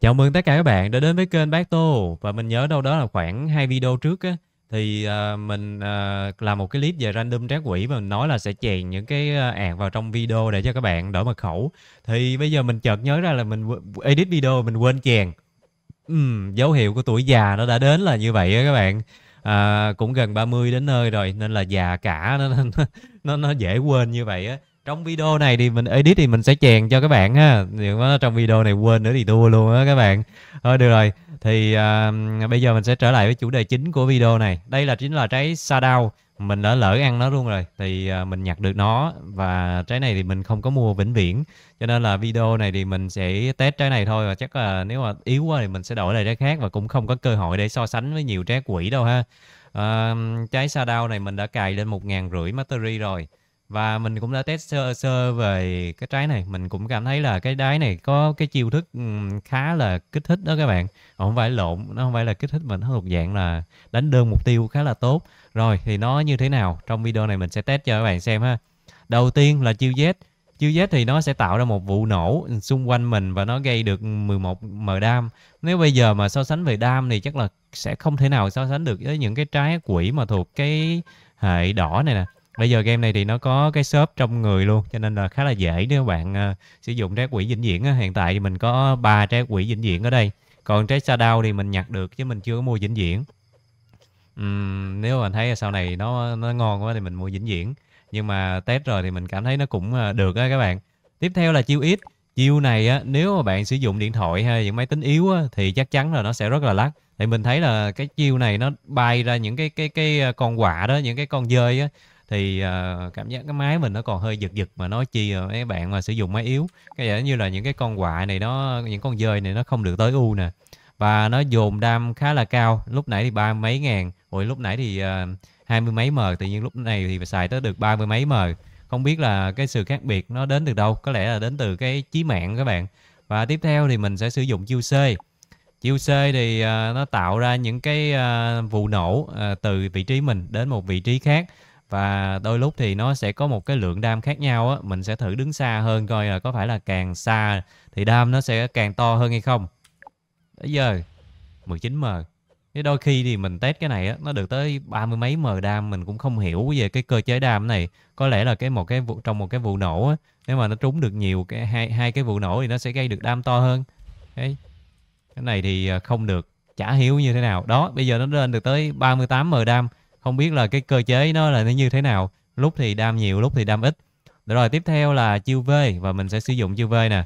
Chào mừng tất cả các bạn đã đến với kênh Bác Tô và mình nhớ đâu đó là khoảng hai video trước á thì uh, mình uh, làm một cái clip về random trác quỷ và mình nói là sẽ chèn những cái ạt à, vào trong video để cho các bạn đỡ mật khẩu. Thì bây giờ mình chợt nhớ ra là mình edit video mình quên chèn. Uhm, dấu hiệu của tuổi già nó đã đến là như vậy á các bạn. À, cũng gần 30 đến nơi rồi nên là già cả nó nó nó dễ quên như vậy á trong video này thì mình edit thì mình sẽ chèn cho các bạn ha nếu mà trong video này quên nữa thì thua luôn á các bạn thôi được rồi thì uh, bây giờ mình sẽ trở lại với chủ đề chính của video này đây là chính là trái sa đao mình đã lỡ ăn nó luôn rồi thì uh, mình nhặt được nó và trái này thì mình không có mua vĩnh viễn cho nên là video này thì mình sẽ test trái này thôi và chắc là nếu mà yếu quá thì mình sẽ đổi lại trái khác và cũng không có cơ hội để so sánh với nhiều trái quỷ đâu ha uh, trái sa đao này mình đã cài lên một ngàn rưỡi mastery rồi và mình cũng đã test sơ sơ về cái trái này mình cũng cảm thấy là cái đáy này có cái chiêu thức khá là kích thích đó các bạn không phải lộn nó không phải là kích thích mà nó thuộc dạng là đánh đơn mục tiêu khá là tốt rồi thì nó như thế nào trong video này mình sẽ test cho các bạn xem ha đầu tiên là chiêu Z chiêu Z thì nó sẽ tạo ra một vụ nổ xung quanh mình và nó gây được 11 m đam nếu bây giờ mà so sánh về đam thì chắc là sẽ không thể nào so sánh được với những cái trái quỷ mà thuộc cái hệ đỏ này nè bây giờ game này thì nó có cái shop trong người luôn cho nên là khá là dễ nếu bạn uh, sử dụng trái quỷ vĩnh viễn hiện tại thì mình có ba trái quỷ vĩnh viễn ở đây còn trái đau thì mình nhặt được chứ mình chưa có mua vĩnh viễn uhm, nếu mà thấy là sau này nó nó ngon quá thì mình mua vĩnh viễn nhưng mà test rồi thì mình cảm thấy nó cũng ờ, được á các bạn tiếp theo là chiêu ít chiêu này á nếu mà bạn sử dụng điện thoại hay những máy tính yếu á, thì chắc chắn là nó sẽ rất là lắc thì mình thấy là cái chiêu này nó bay ra những cái cái cái ờ, con quạ đó những cái con dơi á thì uh, cảm giác cái máy mình nó còn hơi giật giật mà nói chi ờ, mấy bạn mà sử dụng máy yếu cái giống như là những cái con quạ này nó những con dơi này nó không được tới u nè và nó dồn đam khá là cao lúc nãy thì ba mấy ngàn hồi lúc nãy thì ờ, hai uh, mươi mấy m tự nhiên lúc này thì xài tới được ba mươi mấy m không biết là cái sự khác biệt nó đến từ đâu có lẽ là đến từ cái chí mạng các bạn và tiếp theo thì mình sẽ sử dụng chiêu C chiêu C thì uh, nó tạo ra những cái uh, vụ nổ uh, từ vị trí mình đến một vị trí khác và đôi lúc thì nó sẽ có một cái lượng đam khác nhau á mình sẽ thử đứng xa hơn coi là có phải là càng xa thì đam nó sẽ càng to hơn hay không bây giờ 19m cái đôi khi thì mình test cái này á nó được tới ba mươi mấy m đam mình cũng không hiểu về cái cơ chế đam này có lẽ là cái một cái vụ trong một cái vụ nổ á nếu mà nó trúng được nhiều cái hai hai cái vụ nổ thì nó sẽ gây được đam to hơn Đấy. cái này thì à, không được chả hiểu như thế nào đó bây giờ nó lên được tới 38 m đam không biết là cái cơ chế nó là nó như thế nào lúc thì đam nhiều lúc thì đam ít được rồi tiếp theo là chiêu V và mình sẽ sử dụng chiêu V nè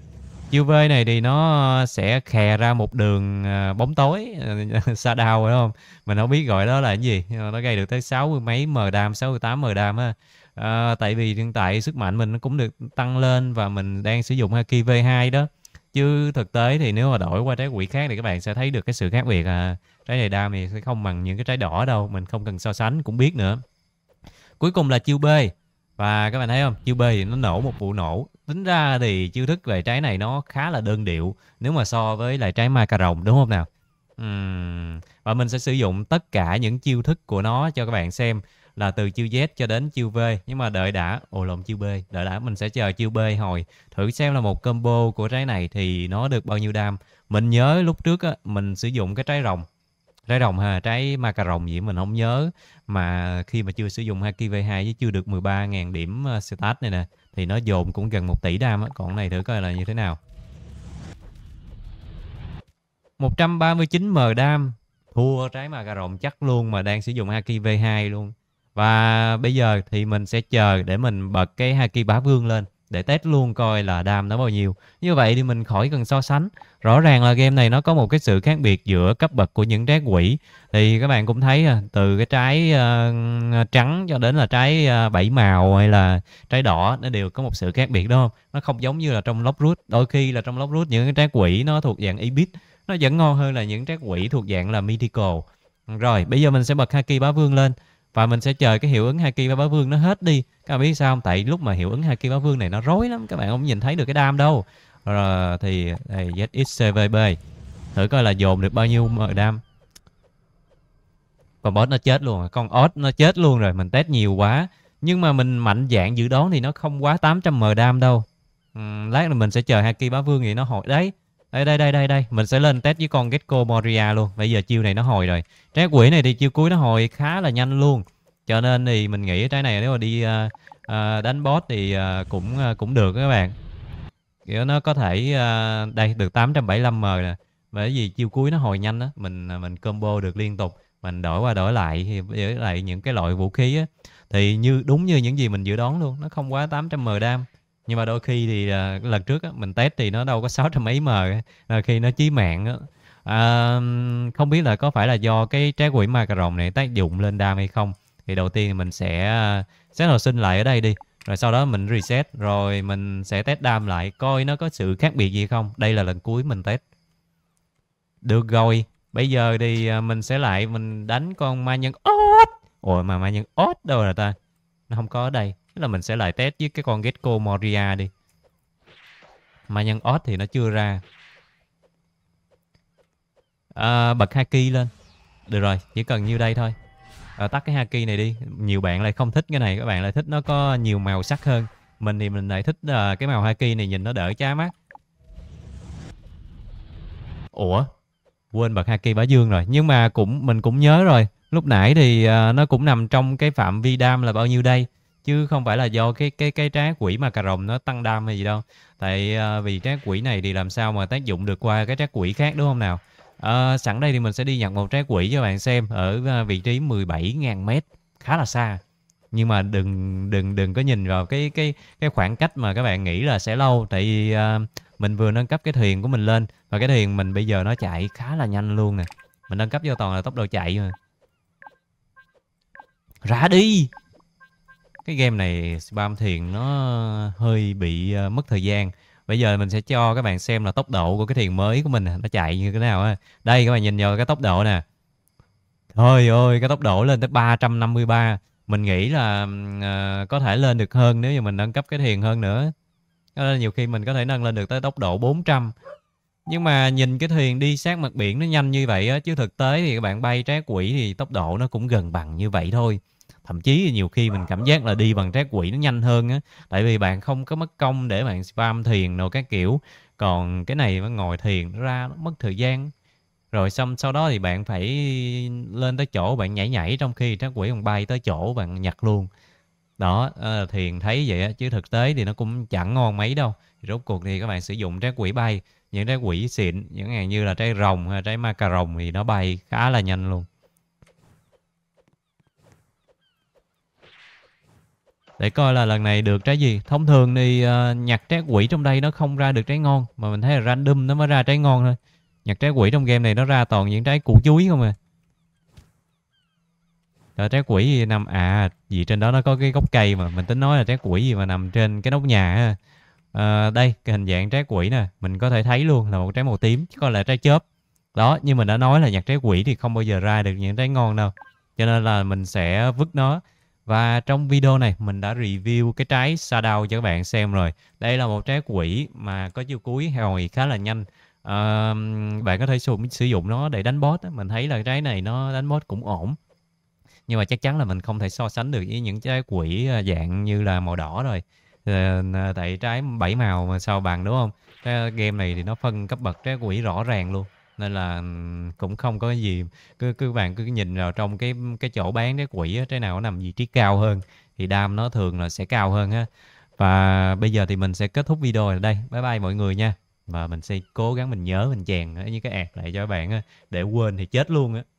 chiêu V này thì nó sẽ khè ra một đường à, bóng tối à, xa đào phải không mình không biết gọi đó là cái gì nó gây được tới sáu mươi mấy m đam sáu mươi tám m đam á à, tại vì hiện tại sức mạnh mình nó cũng được tăng lên và mình đang sử dụng haki V2 đó chứ thực tế thì nếu mà đổi qua trái quỷ khác thì các bạn sẽ thấy được cái sự khác biệt à trái này đam thì sẽ không bằng những cái trái đỏ đâu mình không cần so sánh cũng biết nữa cuối cùng là chiêu b và các bạn thấy không chiêu b thì nó nổ một vụ nổ tính ra thì chiêu thức về trái này nó khá là đơn điệu nếu mà so với lại trái ma cà rồng đúng không nào uhm. và mình sẽ sử dụng tất cả những chiêu thức của nó cho các bạn xem là từ chiêu Z cho đến chiêu V nhưng mà đợi đã ồ lộn chiêu B đợi đã mình sẽ chờ chiêu B hồi thử xem là một combo của trái này thì nó được bao nhiêu đam mình nhớ lúc trước á, mình sử dụng cái trái rồng trái rồng ha trái ma cà rồng gì mình không nhớ mà khi mà chưa sử dụng haki v2 với chưa được 13.000 điểm ờ, status này nè thì nó dồn cũng gần 1 tỷ đam á còn này thử coi là như thế nào 139 m đam thua trái ma cà rồng chắc luôn mà đang sử dụng haki v2 luôn và bây giờ thì mình sẽ chờ để mình bật cái haki bá vương lên để test luôn coi là đam nó bao nhiêu như vậy thì mình khỏi cần so sánh rõ ràng là game này nó có một cái sự khác biệt giữa cấp bậc của những trái quỷ thì các bạn cũng thấy à, từ cái trái uh, trắng cho đến là trái uh, bảy màu hay là trái đỏ nó đều có một sự khác biệt đúng không nó không giống như là trong lóc rút đôi khi là trong lóc rút những cái trái quỷ nó thuộc dạng ibit nó vẫn ngon hơn là những trái quỷ thuộc dạng là mythical rồi bây giờ mình sẽ bật haki bá vương lên và mình sẽ chờ cái hiệu ứng hai kỳ ba bá vương nó hết đi các bạn biết sao không tại lúc mà hiệu ứng hai kỳ bá vương này nó rối lắm các bạn không nhìn thấy được cái đam đâu rồi thì đây zxcvb thử coi là dồn được bao nhiêu đam con boss nó chết luôn rồi con odd nó chết luôn rồi mình test nhiều quá nhưng mà mình mạnh dạng dự đoán thì nó không quá 800 m đam đâu ừ, lát là mình sẽ chờ hai kỳ bá vương thì nó hồi đấy đây đây đây đây đây mình sẽ lên test với con gecko moria luôn bây giờ chiêu này nó hồi rồi trái quỷ này thì chiêu cuối nó hồi khá là nhanh luôn cho nên thì mình nghĩ trái này nếu mà đi uh, uh, đánh boss thì uh, cũng uh, cũng được các bạn kiểu nó có thể uh, đây được 875m nè bởi vì chiêu cuối nó hồi nhanh á mình mình combo được liên tục mình đổi qua đổi lại đổi lại những cái loại vũ khí á thì như đúng như những gì mình dự đoán luôn nó không quá 800m đam nhưng mà đôi khi thì à, lần trước á, mình test thì nó đâu có 600 trăm mấy mờ à, khi nó chí mạng á à, không biết là có phải là do cái trái quỷ ma cà rồng này tác dụng lên đam hay không thì đầu tiên thì mình sẽ xét à, hồi sinh lại ở đây đi rồi sau đó mình reset rồi mình sẽ test đam lại coi nó có sự khác biệt gì không đây là lần cuối mình test được rồi bây giờ thì à, mình sẽ lại mình đánh con ma nhân ốt ôi mà ma nhân ốt đâu rồi ta nó không có ở đây là mình sẽ lại test với cái con Gecko Moria đi. Mà nhân Odd thì nó chưa ra. À, bật Haki lên. Được rồi, chỉ cần như đây thôi. À, tắt cái Haki này đi. Nhiều bạn lại không thích cái này. Các bạn lại thích nó có nhiều màu sắc hơn. Mình thì mình lại thích uh, cái màu Haki này nhìn nó đỡ chá mắt. Ủa? Quên bật Haki bá dương rồi. Nhưng mà cũng mình cũng nhớ rồi. Lúc nãy thì uh, nó cũng nằm trong cái phạm vi đam là bao nhiêu đây chứ không phải là do cái cái cái trái quỷ mà cà rồng nó tăng đam hay gì đâu tại uh, vì trái quỷ này thì làm sao mà tác dụng được qua cái trái quỷ khác đúng không nào uh, sẵn đây thì mình sẽ đi nhặt một trái quỷ cho bạn xem ở ờ, vị trí 17.000 mét khá là xa nhưng mà đừng đừng đừng có nhìn vào cái cái cái khoảng cách mà các bạn nghĩ là sẽ lâu tại vì uh, mình vừa nâng cấp cái thuyền của mình lên và cái thuyền mình bây giờ nó chạy khá là nhanh luôn nè mình nâng cấp vô toàn là tốc độ chạy mà ra đi cái game này spam thiền nó hơi bị uh, mất thời gian bây giờ mình sẽ cho các bạn xem là tốc độ của cái thiền mới của mình nó chạy như thế nào á đây các bạn nhìn vào cái tốc độ nè Thôi ơi cái tốc độ lên tới 353 mình nghĩ là uh, có thể lên được hơn nếu như mình nâng cấp cái thiền hơn nữa nên nhiều khi mình có thể nâng lên được tới tốc độ 400 nhưng mà nhìn cái thuyền đi sát mặt biển nó nhanh như vậy á chứ thực tế thì các bạn bay trái quỷ thì tốc độ nó cũng gần bằng như vậy thôi thậm chí nhiều khi mình cảm giác là đi bằng trái quỷ nó nhanh hơn á tại vì bạn không có mất công để bạn spam thiền rồi các kiểu còn cái này mà ngồi thiền ra nó mất thời gian rồi xong sau đó thì bạn phải lên tới chỗ bạn nhảy nhảy trong khi trái quỷ còn bay tới chỗ bạn nhặt luôn đó ờ, thiền thấy vậy á chứ thực tế thì nó cũng chẳng ngon mấy đâu rốt cuộc thì các bạn sử dụng trái quỷ bay những trái quỷ xịn những hàng như là trái rồng hay trái ma cà rồng thì nó bay khá là nhanh luôn để coi là lần này được trái gì thông thường thì uh, nhặt trái quỷ trong đây nó không ra được trái ngon mà mình thấy là random nó mới ra trái ngon thôi nhặt trái quỷ trong game này nó ra toàn những trái củ chuối không à Trời, trái quỷ gì nằm à gì trên đó nó có cái gốc cây mà mình tính nói là trái quỷ gì mà nằm trên cái nóc nhà à, đây cái hình dạng trái quỷ nè mình có thể thấy luôn là một trái màu tím chứ còn là trái chớp đó nhưng mình đã nói là nhặt trái quỷ thì không bao giờ ra được những trái ngon đâu cho nên là mình sẽ vứt nó và trong video này mình đã review cái trái sa đao cho các bạn xem rồi. Đây là một trái quỷ mà có chiều cuối hồi khá là nhanh. À, bạn có thể sử, dụng nó để đánh boss. Mình thấy là trái này nó đánh boss cũng ổn. Nhưng mà chắc chắn là mình không thể so sánh được với những trái quỷ ờ, dạng như là màu đỏ rồi. À, tại trái bảy màu mà sao bằng đúng không? Cái game này thì nó phân cấp bậc trái quỷ rõ ràng luôn nên là cũng không có gì cứ cứ bạn cứ nhìn vào trong cái cái chỗ bán cái quỹ á, trái nào nó nằm vị trí cao hơn thì đam nó thường là sẽ cao hơn ha và bây giờ thì mình sẽ kết thúc video ở đây bye bye mọi người nha và mình sẽ cố gắng mình nhớ mình chèn những cái ạt lại cho các bạn á để quên thì chết luôn á